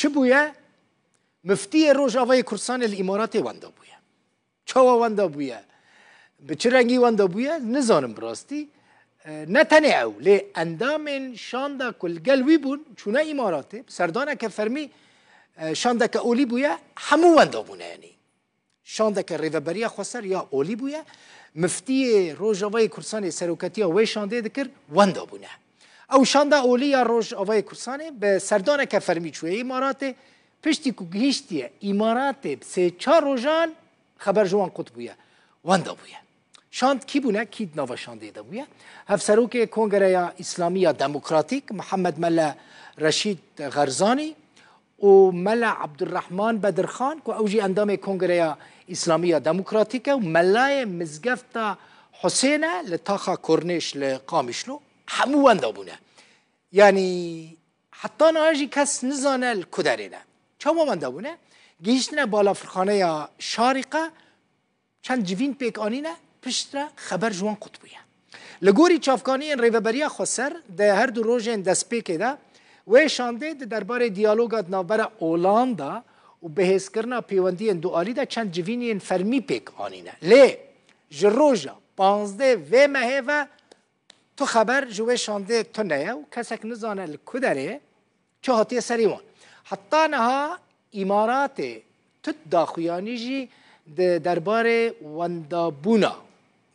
چه بویه؟ مفتی روژاوای کورسان الامارات واندا بویه چاوا واندا بویه به چه رنگی واندا بویه؟ نزانم براستی نه تنه او لی اندام شاندا کلگل وی بون چونه اماراته سردانه که فرمی شاندا که اولی بویه همو واندا بونه یعنی شاندا که ریوبری خسر یا اولی بویه مفتی روژاوای کورسان سروکتی وی شانده دکر واندا بونه اوشان دا اولیا روش اوای کورسانه به سردان که فرمی چوه امارات پشتی که گهیشتیه امارات سه چار روژان خبر جوان قد بویه واندا بویه شاند کی بونه کی نواشان دیده بویه هف سروک کنگره اسلامی دموکراتیک محمد ملا رشید غرزانی و ملا عبدالرحمن بدرخان که اوجی اندام کنگره اسلامی دموکراتیک و ملای مزگفت حسینه لطاقه کرنش لقامشلو همو واندا بونه یعنی حتی ناجی کس نزانه الکدریده چه من دبونه گیشتنه بالا فرخانه یا شارقه چند جوین پیک آنینه پشتره خبر جوان قطبیه لگوری چافکانی این ریوبریا خسر ده هر دو روژین دست پیکه ده و شانده ده درباره دیالوگا نوبر اولاندا و بهیس کرنا پیوندی این دوالی ده چند جوینی این فرمی پیک آنینه لی جروژا پانزده و مهه و تو خبر جوه شانده تو نه و کسک نزانه لکدره چه هاتیه سری وان حتی نها امارات تو داخویانی جی درباره وندابونا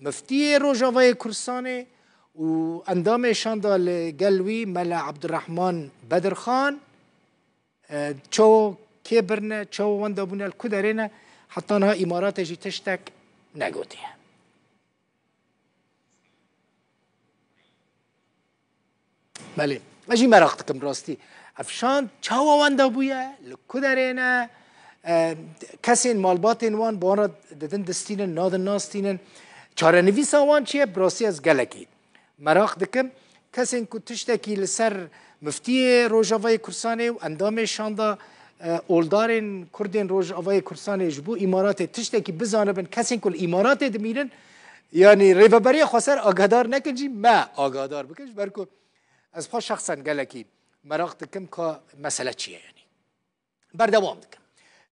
مفتی روجاوای کردستان و اندام شاندال گلوی ملا عبدالرحمن بدرخان چو کبرنه چو وندابونا لکدره نه حتی نها امارات جی تشتک نگوتیه بله مجی مراقت کم راستی افشان چاو وانده بویه لکو درینه کسی مالباتین وان با را ددن دستینن نادن ناستینن چاره نویس وان چیه براسی از گلکی مراق دکم کسی که تشتکی لسر مفتی روژاوای کرسانه و اندام شانده اولدارین کردین روژاوای کرسانه جبو امارات تشتکی بزانه بن کسی که امارات دمیرن یعنی ریوبری خسر آگادار نکنجی ما آگادار بکنج برکو از خوا شخصا قال لك مرغتكم كمسألة يعني بردوام دكم